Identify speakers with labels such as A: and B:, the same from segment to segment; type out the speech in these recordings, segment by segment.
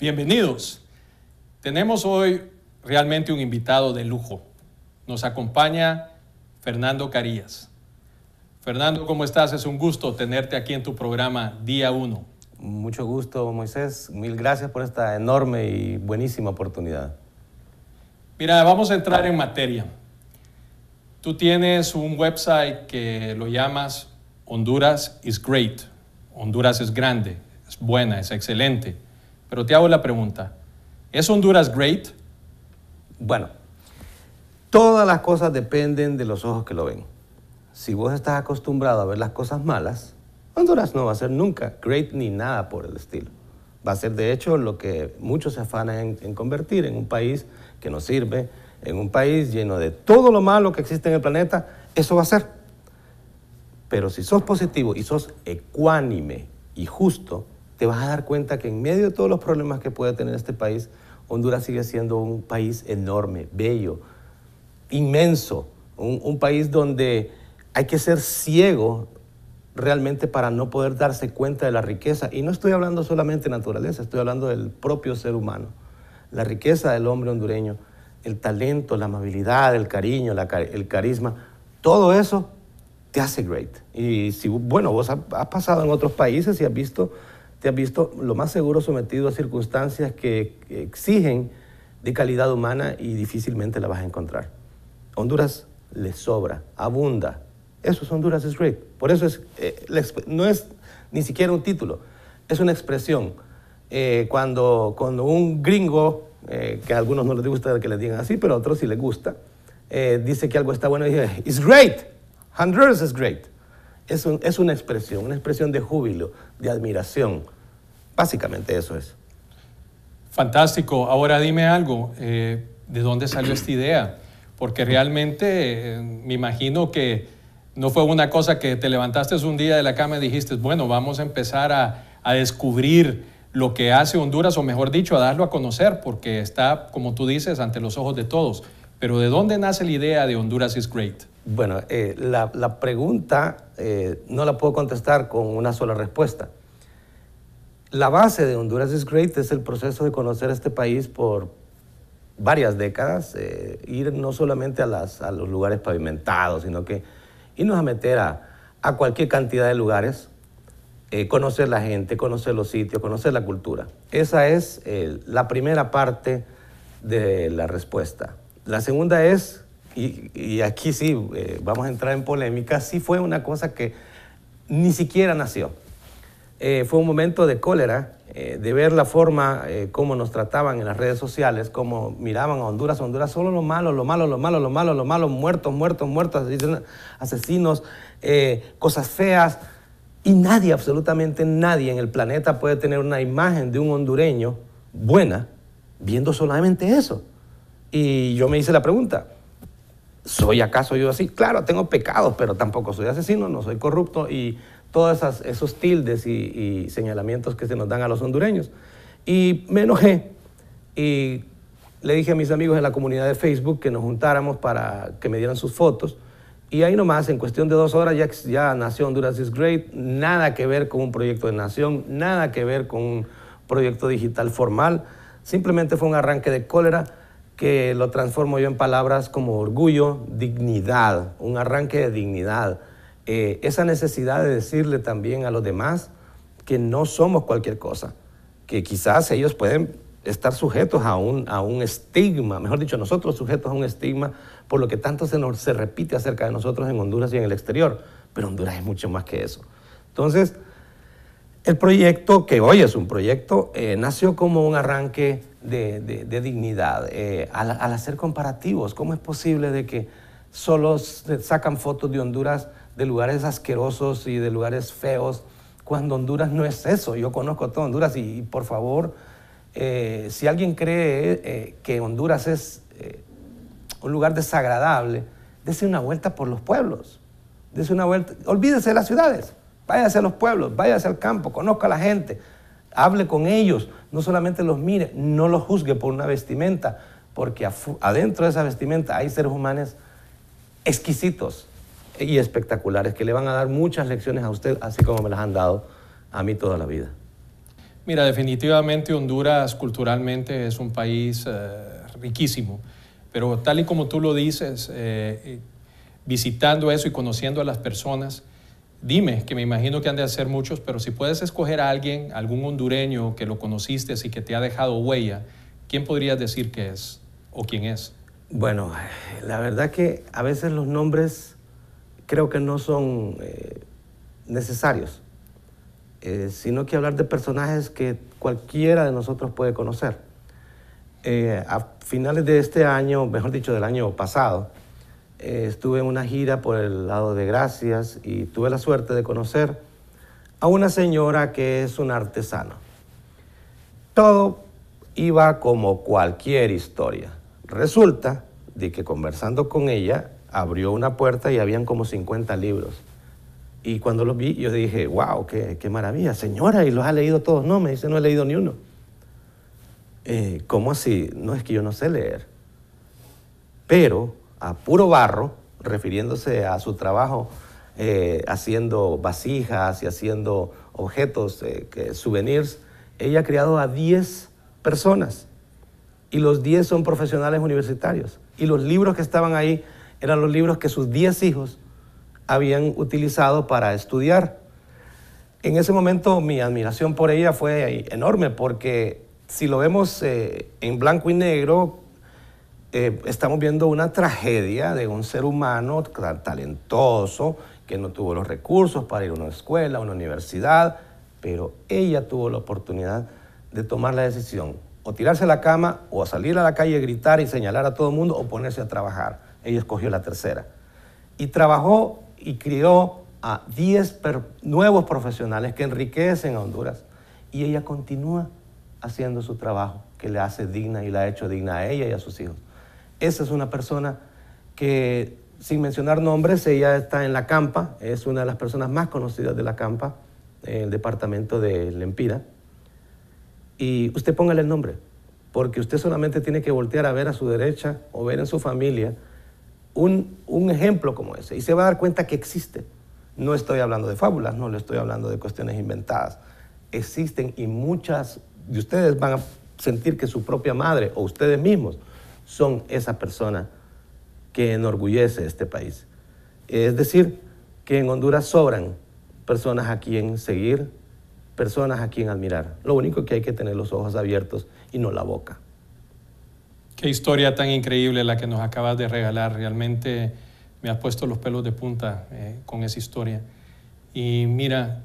A: Bienvenidos. Tenemos hoy realmente un invitado de lujo. Nos acompaña Fernando Carías. Fernando, ¿cómo estás? Es un gusto tenerte aquí en tu programa Día 1. Mucho gusto, Moisés. Mil gracias por esta enorme y buenísima oportunidad. Mira, vamos a entrar en materia. Tú tienes un website que lo llamas Honduras is Great. Honduras es grande, es buena, es excelente. Pero te hago la pregunta, ¿es Honduras great? Bueno,
B: todas las cosas dependen de los ojos que lo ven. Si vos estás acostumbrado a ver las cosas malas, Honduras no va a ser nunca great ni nada por el estilo. Va a ser de hecho lo que muchos se afanan en, convertir en un país que no sirve, en un país lleno de todo lo malo que existe en el planeta, eso va a ser. Pero si sos positivo y sos ecuánime y justo, te vas a dar cuenta que en medio de todos los problemas que puede tener este país, Honduras sigue siendo un país enorme, bello, inmenso, un, país donde hay que ser ciego realmente para no poder darse cuenta de la riqueza. Y no estoy hablando solamente de naturaleza, estoy hablando del propio ser humano, la riqueza del hombre hondureño, el talento, la amabilidad, el cariño, el carisma, todo eso te hace great. Y si, bueno, vos has pasado en otros países y has visto te has visto lo más seguro sometido a circunstancias que exigen de calidad humana y difícilmente la vas a encontrar. Honduras le sobra, abunda. Eso es Honduras is great. Por eso eh, no es ni siquiera un título, es una expresión. Eh, cuando, cuando un gringo, eh, que a algunos no les gusta que le digan así, pero a otros sí les gusta, dice que algo está bueno y dice, it's great, Honduras is great es, una expresión, una expresión de júbilo, de admiración. Básicamente eso
A: es. Fantástico. Ahora dime algo, eh, ¿de dónde salió esta idea? Porque realmente eh, me imagino que no fue una cosa que te levantaste un día de la cama y dijiste, bueno, vamos a empezar a descubrir lo que hace Honduras, o mejor dicho, a darlo a conocer, porque está, como tú dices, ante los ojos de todos. Pero ¿de dónde nace la idea de Honduras is Great? Bueno, eh, la, pregunta
B: eh, no la puedo contestar con una sola respuesta. La base de Honduras is Great es el proceso de conocer este país por varias décadas, eh, ir no solamente a, los lugares pavimentados, sino que irnos a meter a, a cualquier cantidad de lugares, conocer la gente, conocer los sitios, conocer la cultura. Esa es la primera parte de la respuesta. La segunda es y, aquí sí, eh, vamos a entrar en polémica, sí fue una cosa que ni siquiera nació. Eh, fue un momento de cólera, eh, de ver la forma como nos trataban en las redes sociales, cómo miraban a Honduras, Honduras, solo lo malo, lo malo, lo malo, lo malo, lo malo, muertos, muertos, muertos, asesinos, cosas feas. Y nadie, absolutamente nadie en el planeta puede tener una imagen de un hondureño buena viendo solamente eso. Y yo me hice la pregunta, ¿Soy acaso yo así? Claro, tengo pecados, pero tampoco soy asesino, no soy corrupto y todos esos tildes y, señalamientos que se nos dan a los hondureños. Y me enojé y le dije a mis amigos en la comunidad de Facebook que nos juntáramos para que me dieran sus fotos. Y ahí nomás, en cuestión de dos horas, ya, ya nació Honduras is Great, nada que ver con un proyecto de nación, nada que ver con un proyecto digital formal, simplemente fue un arranque de cólera que lo transformo yo en palabras como orgullo, dignidad, un arranque de dignidad. Eh, esa necesidad de decirle también a los demás que no somos cualquier cosa, que quizás ellos pueden estar sujetos a un, a un estigma, mejor dicho, nosotros sujetos a un estigma por lo que tanto se, se repite acerca de nosotros en Honduras y en el exterior, pero Honduras es mucho más que eso. Entonces, el proyecto, que hoy es un proyecto, eh, nació como un arranque de, dignidad. Eh, al, hacer comparativos, ¿cómo es posible de que solo sacan fotos de Honduras de lugares asquerosos y de lugares feos cuando Honduras no es eso? Yo conozco todo Honduras y, por favor, eh, si alguien cree eh, que Honduras es un lugar desagradable, dése una vuelta por los pueblos, dése una vuelta, olvídese de las ciudades, váyase a los pueblos, váyase al campo, conozca a la gente, hable con ellos, no solamente los mire, no los juzgue por una vestimenta, porque adentro de esa vestimenta hay seres humanos exquisitos y espectaculares que le van a dar muchas lecciones a usted, así como me las han dado a mí toda la vida.
A: Mira, definitivamente Honduras culturalmente es un país eh, riquísimo, pero tal y como tú lo dices, eh, eh, visitando eso y conociendo a las personas, dime, que me imagino que han de hacer muchos, pero si puedes escoger a alguien, algún hondureño que lo conociste y que te ha dejado huella, ¿quién podrías decir que es o quién es? Bueno,
B: la verdad que a veces los nombres creo que no son eh, necesarios, eh, sino que hablar de personajes que cualquiera de nosotros puede conocer. Eh, a finales de este año, mejor dicho, del año pasado, eh, estuve en una gira por el lado de Gracias y tuve la suerte de conocer a una señora que es una artesana. Todo iba como cualquier historia. Resulta de que conversando con ella abrió una puerta y habían como 50 libros. Y cuando los vi, yo dije, wow, qué, maravilla, señora, ¿y los ha leído todos? No, me dice, no he leído ni uno. Eh, ¿Cómo así? No es que yo no sé leer. Pero a puro barro, refiriéndose a su trabajo eh, haciendo vasijas y haciendo objetos, eh, souvenirs, ella ha criado a 10 personas y los 10 son profesionales universitarios. Y los libros que estaban ahí eran los libros que sus 10 hijos habían utilizado para estudiar. En ese momento mi admiración por ella fue enorme porque si lo vemos eh, en blanco y negro, eh, estamos viendo una tragedia de un ser humano talentoso que no tuvo los recursos para ir a una escuela, a una universidad, pero ella tuvo la oportunidad de tomar la decisión, o tirarse a la cama, o salir a la calle, a gritar y señalar a todo el mundo, o ponerse a trabajar. Ella escogió la tercera. Y trabajó y crió a 10 nuevos profesionales que enriquecen a Honduras. Y ella continúa haciendo su trabajo, que le hace digna y la ha hecho digna a ella y a sus hijos. Esa es una persona que, sin mencionar nombres, ella está en la Campa, es una de las personas más conocidas de la Campa, en el departamento de Lempira. Y usted póngale el nombre, porque usted solamente tiene que voltear a ver a su derecha o ver en su familia un, un ejemplo como ese y se va a dar cuenta que existe. No estoy hablando de fábulas, no le estoy hablando de cuestiones inventadas. Existen y muchas de ustedes van a sentir que su propia madre o ustedes mismos son esa persona que enorgullece este país. Es decir, que en Honduras sobran personas a quien seguir, personas a quien admirar. Lo único que hay que tener los
A: ojos abiertos y no la boca. Qué historia tan increíble la que nos acabas de regalar. Realmente me has puesto los pelos de punta eh, con esa historia. Y mira,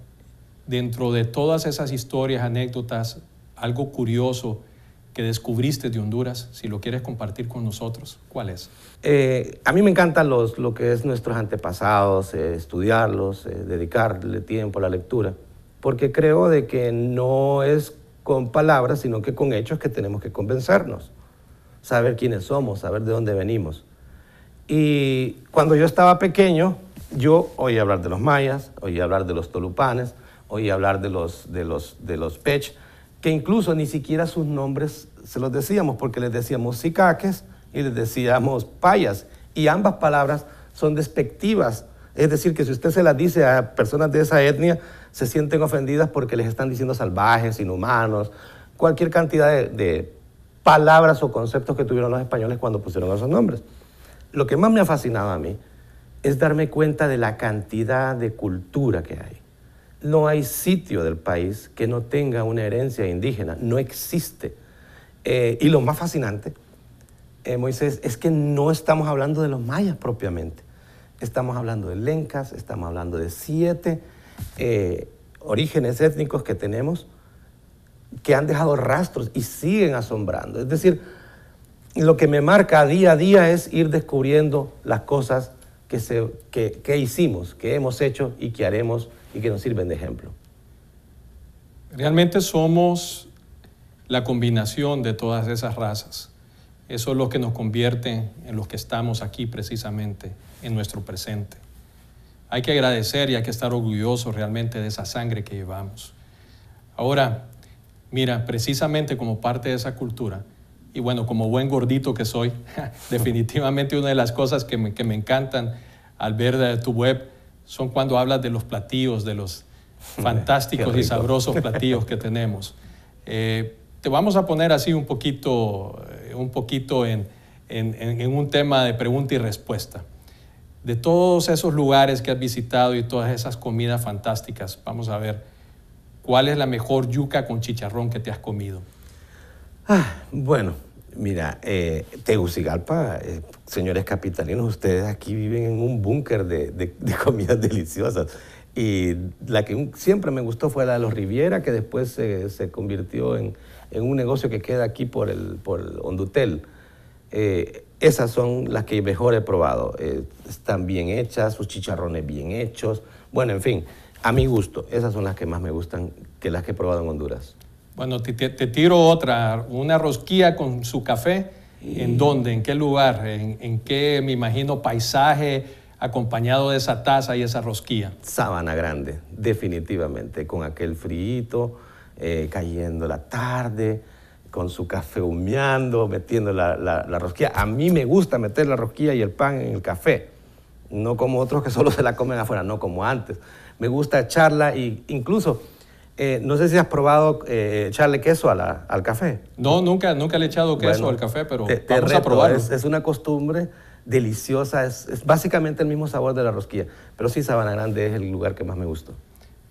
A: dentro de todas esas historias, anécdotas, algo curioso que descubriste de Honduras, si lo quieres compartir con nosotros, ¿cuál es?
B: Eh, a mí me encanta los, lo que es nuestros antepasados, eh, estudiarlos, eh, dedicarle tiempo a la lectura, porque creo de que no es con palabras, sino que con hechos que tenemos que convencernos, saber quiénes somos, saber de dónde venimos. Y cuando yo estaba pequeño, yo oí hablar de los mayas, oí hablar de los tolupanes, oí hablar de los, de los, de los pech, que incluso ni siquiera sus nombres se los decíamos, porque les decíamos cicaques y les decíamos payas, y ambas palabras son despectivas. Es decir, que si usted se las dice a personas de esa etnia, se sienten ofendidas porque les están diciendo salvajes, inhumanos, cualquier cantidad de palabras o conceptos que tuvieron los españoles cuando pusieron esos nombres. Lo que más me ha fascinado a mí es darme cuenta de la cantidad de cultura que hay no hay sitio del país que no tenga una herencia indígena, no existe. Eh, y lo más fascinante, eh, Moisés, es que no estamos hablando de los mayas propiamente. Estamos hablando de lencas, estamos hablando de siete eh, orígenes étnicos que tenemos que han dejado rastros y siguen asombrando. Es decir, lo que me marca día a día es ir descubriendo las cosas que hicimos, que hemos hecho y que
A: haremos y que nos sirven de ejemplo. Realmente somos la combinación de todas esas razas. Eso es lo que nos convierte en los que estamos aquí precisamente, en nuestro presente. Hay que agradecer y hay que estar orgullosos realmente de esa sangre que llevamos. Ahora, mira, precisamente como parte de esa cultura, y bueno, como buen gordito que soy, definitivamente una de las cosas que me, que me encantan al ver tu web son cuando hablas de los platillos, de los fantásticos y sabrosos platillos que tenemos. Eh, te vamos a poner así un poquito, eh, un poquito en, en, un tema de pregunta y respuesta. De todos esos lugares que has visitado y todas esas comidas fantásticas, vamos a ver, ¿cuál es la mejor yuca con chicharrón que te has comido?
B: Ah, bueno, Mira, eh, Tegucigalpa, eh, señores capitalinos, ustedes aquí viven en un búnker de, comidas deliciosas. Y la que siempre me gustó fue la de los Riviera, que después se, convirtió en, un negocio que queda aquí por el, por Hondutel. Eh, esas son las que mejor he probado. Eh, están bien hechas, sus chicharrones bien hechos. Bueno, en fin, a mi gusto, esas son las que más me gustan que las que he probado en Honduras.
A: Bueno, te, tiro otra, una rosquilla con su café. ¿En dónde? ¿En qué lugar? ¿En, qué, me imagino, paisaje acompañado de esa taza y esa rosquilla? Sabana Grande, definitivamente,
B: con aquel frío,
A: eh, cayendo la tarde,
B: con su café humeando, metiendo la, la, la, rosquilla. A mí me gusta meter la rosquilla y el pan en el café, no como otros que solo se la comen afuera, no como antes. Me gusta echarla e incluso eh, no sé si has probado eh, echarle queso al café.
A: No, nunca, nunca le he echado queso al café, pero a probarlo. Es, una costumbre
B: deliciosa, es, básicamente el mismo sabor de la rosquilla. Pero sí, Sabana Grande es el lugar que más me
A: gustó.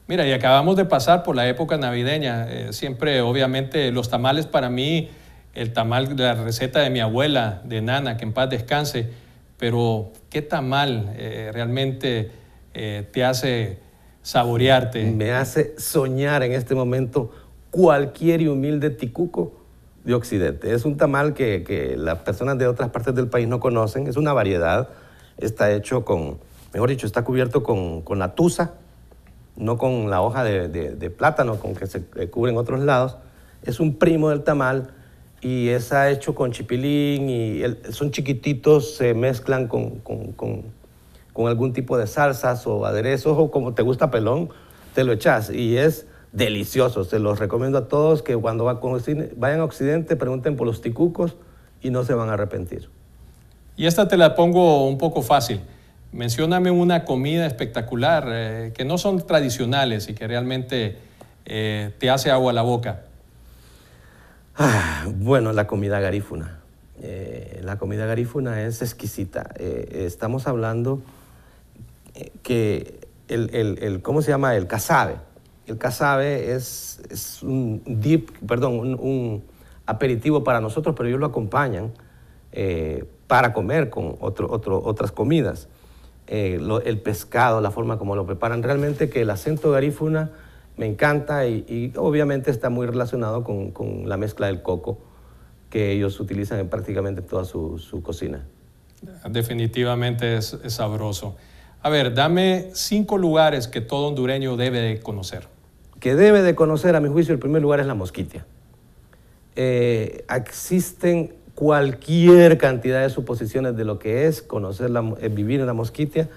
A: Mira, y acabamos de pasar por la época navideña. Eh, siempre, obviamente, los tamales para mí, el tamal la receta de mi abuela, de Nana, que en paz descanse. Pero, ¿qué tamal realmente te hace saborearte. Me hace soñar en este momento cualquier y humilde
B: ticuco de Occidente. Es un tamal que, las personas de otras partes del país no conocen, es una variedad, está hecho con, mejor dicho, está cubierto con, con la tusa, no con la hoja de, plátano con que se eh, cubren otros lados. Es un primo del tamal y está hecho con chipilín y son chiquititos, se mezclan con con algún tipo de salsas o aderezos o como te gusta pelón, te lo echas y es delicioso. Se los recomiendo a todos que cuando vayan a Occidente pregunten por los ticucos y no se van a arrepentir.
A: Y esta te la pongo un poco fácil. Mencióname una comida espectacular eh, que no son tradicionales y que realmente eh, te hace agua a la boca. Ah, bueno, la comida garífuna. Eh, la comida garífuna es
B: exquisita. estamos hablando que el, el, ¿cómo se llama? El casabe. El casabe es, es un perdón, un, aperitivo para nosotros, pero ellos lo acompañan eh, para comer con otras comidas. Eh, el pescado, la forma como lo preparan. Realmente que el acento garífuna me encanta y, obviamente está muy relacionado con, con, la mezcla del coco que ellos utilizan en prácticamente toda su, cocina.
A: Definitivamente es sabroso. A ver, dame cinco lugares que todo hondureño debe de conocer.
B: Que debe de conocer, a mi juicio, el primer lugar es la mosquitia. Eh, existen cualquier cantidad de suposiciones de lo que es conocer eh, vivir en la mosquitia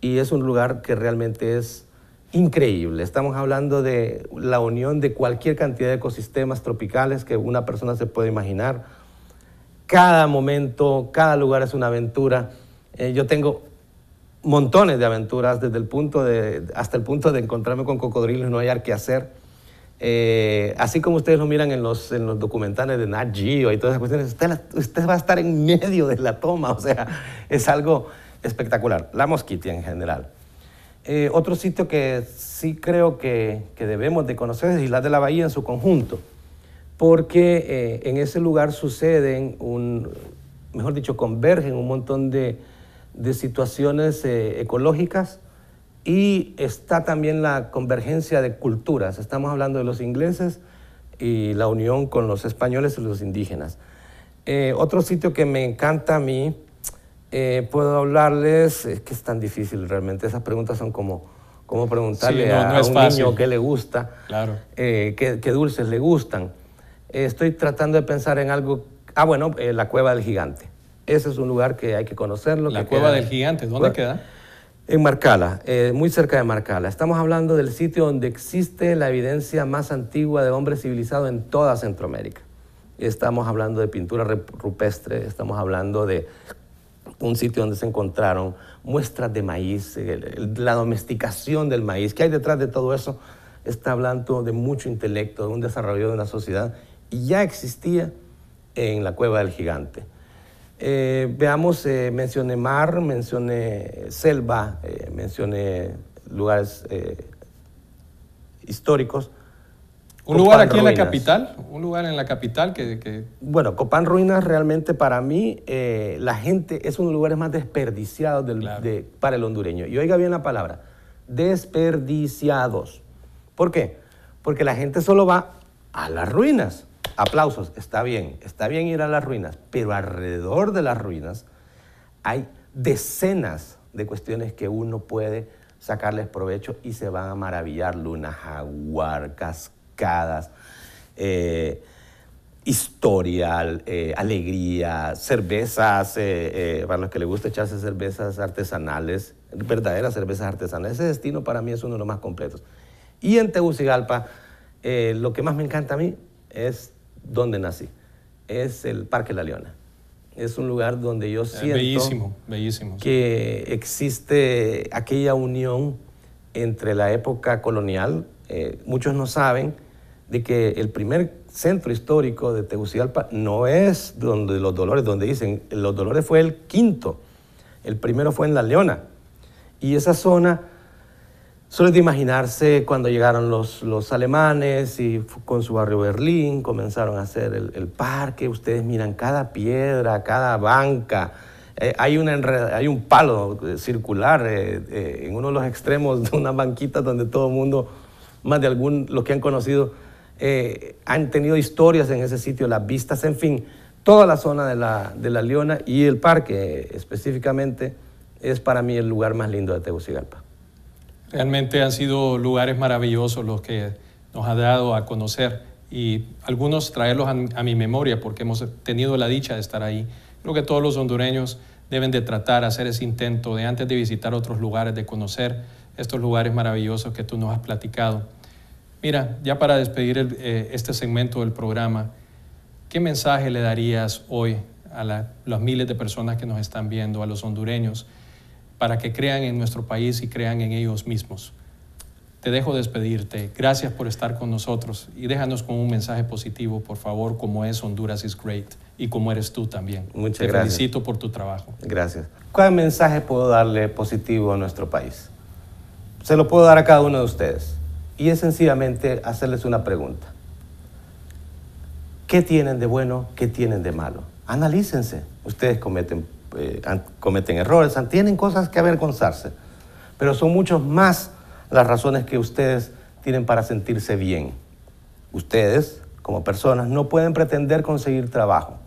B: y es un lugar que realmente es increíble. Estamos hablando de la unión de cualquier cantidad de ecosistemas tropicales que una persona se puede imaginar. Cada momento, cada lugar es una aventura. Eh, yo tengo montones de aventuras desde el punto de, hasta el punto de encontrarme con cocodrilos y no hallar qué hacer. Eh, así como ustedes lo miran en los, documentales de Nat Geo y todas esas cuestiones, usted, va a estar en medio de la toma, o sea, es algo espectacular. La mosquitia en general. Eh, otro sitio que sí creo que, debemos de conocer es Isla de la Bahía en su conjunto, porque eh, en ese lugar suceden, un, mejor dicho, convergen un montón de, de situaciones eh, ecológicas y está también la convergencia de culturas. Estamos hablando de los ingleses y la unión con los españoles y los indígenas. Eh, otro sitio que me encanta a mí, eh, puedo hablarles, es que es tan difícil realmente, esas preguntas son como, como preguntarle a, un niño qué le gusta, claro. qué, dulces le gustan. estoy tratando de pensar en algo, ah bueno, la cueva del gigante. Ese es un lugar que hay que conocerlo. La Cueva del Gigante, ¿dónde queda? En Marcala, eh, muy cerca de Marcala. Estamos hablando del sitio donde existe la evidencia más antigua de hombre civilizado en toda Centroamérica. Estamos hablando de pintura rupestre, estamos hablando de un sitio donde se encontraron muestras de maíz, la domesticación del maíz. ¿Qué hay detrás de todo eso? Está hablando de mucho intelecto, de un desarrollo de una sociedad. Y ya existía en la cueva del gigante. Eh, veamos, eh, mencioné mar, mencioné selva, eh, mencioné lugares históricos.
A: ¿Un lugar aquí en la capital? ¿Un lugar en la capital que...?
B: Bueno, Copán Ruinas realmente para mí, la gente es uno de los lugares más desperdiciados para el hondureño. Y oiga bien la palabra, desperdiciados. ¿Por qué? Porque la gente solo va a las ruinas aplausos, está bien, está bien ir a las ruinas, pero alrededor de las ruinas hay decenas de cuestiones que uno puede sacarles provecho y se van a maravillar, lunas, jaguar, cascadas, eh, historia, eh, alegría, cervezas, eh, para los que les gusta echarse cervezas artesanales, verdaderas cervezas artesanales. Ese destino para mí es uno de los más completos. Y en Tegucigalpa, lo que más me encanta a mí es donde nací. Es el Parque La Leona. Es un lugar donde yo siento bellísimo, que existe aquella unión entre la época colonial. Eh, muchos no saben de que el primer centro histórico de Tegucigalpa no es donde los Dolores, donde dicen los Dolores fue el quinto. El primero fue en La Leona. Y esa zona Solo de imaginarse cuando llegaron los, los alemanes y con su barrio Berlín comenzaron a hacer el, parque. Ustedes miran cada piedra, cada banca. Eh, hay, una hay un palo eh, circular eh, en uno de los extremos de una banquita donde todo el mundo, más de algún, los que han conocido, han tenido historias en ese sitio, las vistas, en fin. Toda la zona de la, de la Leona y el parque específicamente es para mí el lugar más lindo de Tegucigalpa.
A: Realmente han sido lugares maravillosos los que nos ha dado a conocer y algunos traerlos a, mi memoria porque hemos tenido la dicha de estar ahí. Creo que todos los hondureños deben de tratar, hacer ese intento de antes de visitar otros lugares, de conocer estos lugares maravillosos que tú nos has platicado. Mira, ya para despedir eh, este segmento del programa, ¿qué mensaje le darías hoy a las miles de personas que nos están viendo, a los hondureños? para que crean en nuestro país y crean en ellos mismos. Te dejo despedirte. Gracias por estar con nosotros y déjanos con un mensaje positivo, por favor, como es Honduras is Great y como eres tú también. Muchas Te gracias. felicito por tu trabajo. Gracias. ¿Cuál mensaje puedo darle positivo a nuestro país? Se lo puedo dar a cada uno
B: de ustedes y es sencillamente hacerles una pregunta. ¿Qué tienen de bueno? ¿Qué tienen de malo? Analícense. Ustedes cometen eh, cometen errores, tienen cosas que avergonzarse, pero son muchos más las razones que ustedes tienen para sentirse bien. Ustedes, como personas, no pueden pretender conseguir trabajo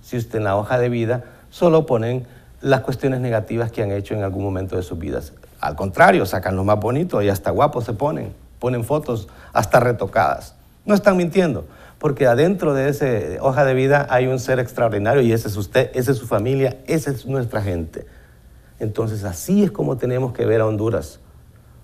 B: si usted en la hoja de vida solo ponen las cuestiones negativas que han hecho en algún momento de sus vidas. Al contrario, sacan lo más bonito y hasta guapos se ponen, ponen fotos hasta retocadas. No están mintiendo porque adentro de esa hoja de vida hay un ser extraordinario y ese es usted, esa es su familia, esa es nuestra gente. Entonces así es como tenemos que ver a Honduras.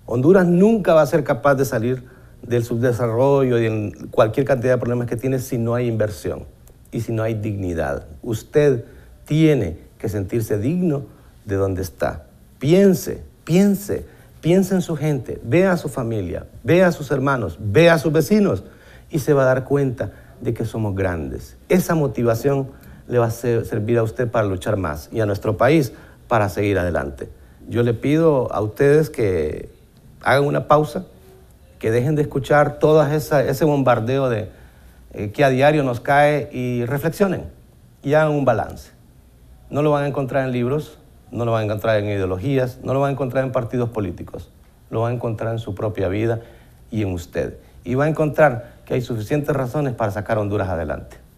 B: Honduras nunca va a ser capaz de salir del subdesarrollo y en cualquier cantidad de problemas que tiene si no hay inversión y si no hay dignidad. Usted tiene que sentirse digno de donde está. Piense, piense, piense en su gente, vea a su familia, vea a sus hermanos, vea a sus vecinos y se va a dar cuenta de que somos grandes. Esa motivación le va a servir a usted para luchar más y a nuestro país para seguir adelante. Yo le pido a ustedes que hagan una pausa, que dejen de escuchar todo ese bombardeo de, eh, que a diario nos cae y reflexionen y hagan un balance. No lo van a encontrar en libros, no lo van a encontrar en ideologías, no lo van a encontrar en partidos políticos, lo van a encontrar en su propia vida y en usted. Y va a encontrar que hay suficientes razones para sacar Honduras adelante.